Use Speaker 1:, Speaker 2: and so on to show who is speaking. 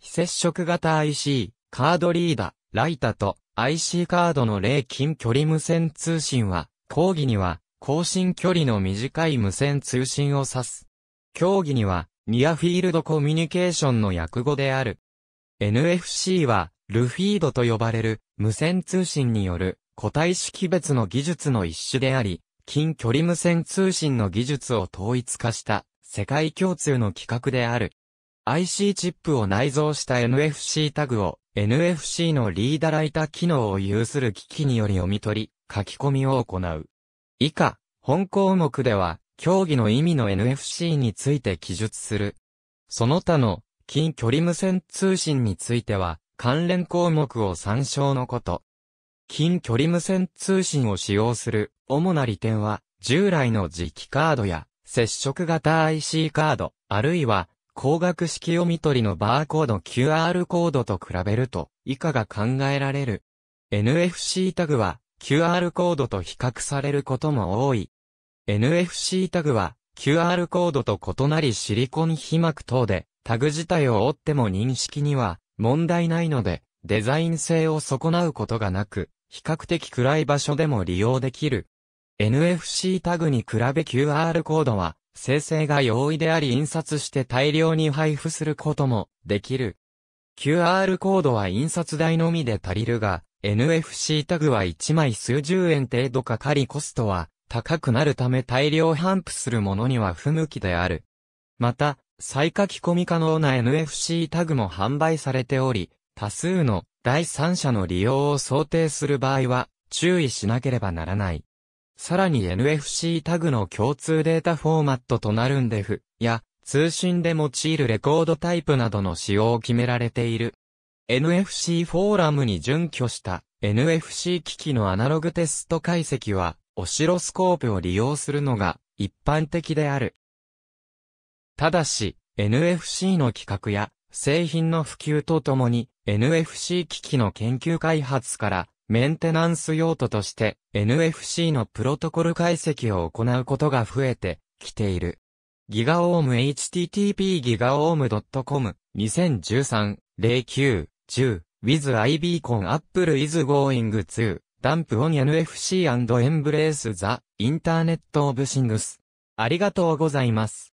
Speaker 1: 非接触型 IC、カードリーダ、ー、ライタと IC カードの霊近距離無線通信は、講義には、更新距離の短い無線通信を指す。競技には、ニアフィールドコミュニケーションの訳語である。NFC は、ルフィードと呼ばれる無線通信による個体識別の技術の一種であり、近距離無線通信の技術を統一化した世界共通の規格である。IC チップを内蔵した NFC タグを NFC のリーダライタ機能を有する機器により読み取り、書き込みを行う。以下、本項目では、競技の意味の NFC について記述する。その他の近距離無線通信については、関連項目を参照のこと。近距離無線通信を使用する主な利点は、従来の磁気カードや接触型 IC カード、あるいは光学式読み取りのバーコード QR コードと比べると以下が考えられる。NFC タグは QR コードと比較されることも多い。NFC タグは QR コードと異なりシリコン被膜等でタグ自体を折っても認識には問題ないのでデザイン性を損なうことがなく比較的暗い場所でも利用できる。NFC タグに比べ QR コードは生成が容易であり印刷して大量に配布することもできる。QR コードは印刷代のみで足りるが、NFC タグは1枚数十円程度かかりコストは高くなるため大量販布するものには不向きである。また、再書き込み可能な NFC タグも販売されており、多数の第三者の利用を想定する場合は注意しなければならない。さらに NFC タグの共通データフォーマットとなるんでふ、や、通信で用いるレコードタイプなどの使用を決められている。NFC フォーラムに準拠した NFC 機器のアナログテスト解析は、オシロスコープを利用するのが一般的である。ただし、NFC の企画や製品の普及とともに NFC 機器の研究開発からメンテナンス用途として NFC のプロトコル解析を行うことが増えてきている。ギガオーム http ギガオーム .com 2013-09-10 with IB c o n Apple is going to dump on NFC and embrace the Internet of Things ありがとうございます。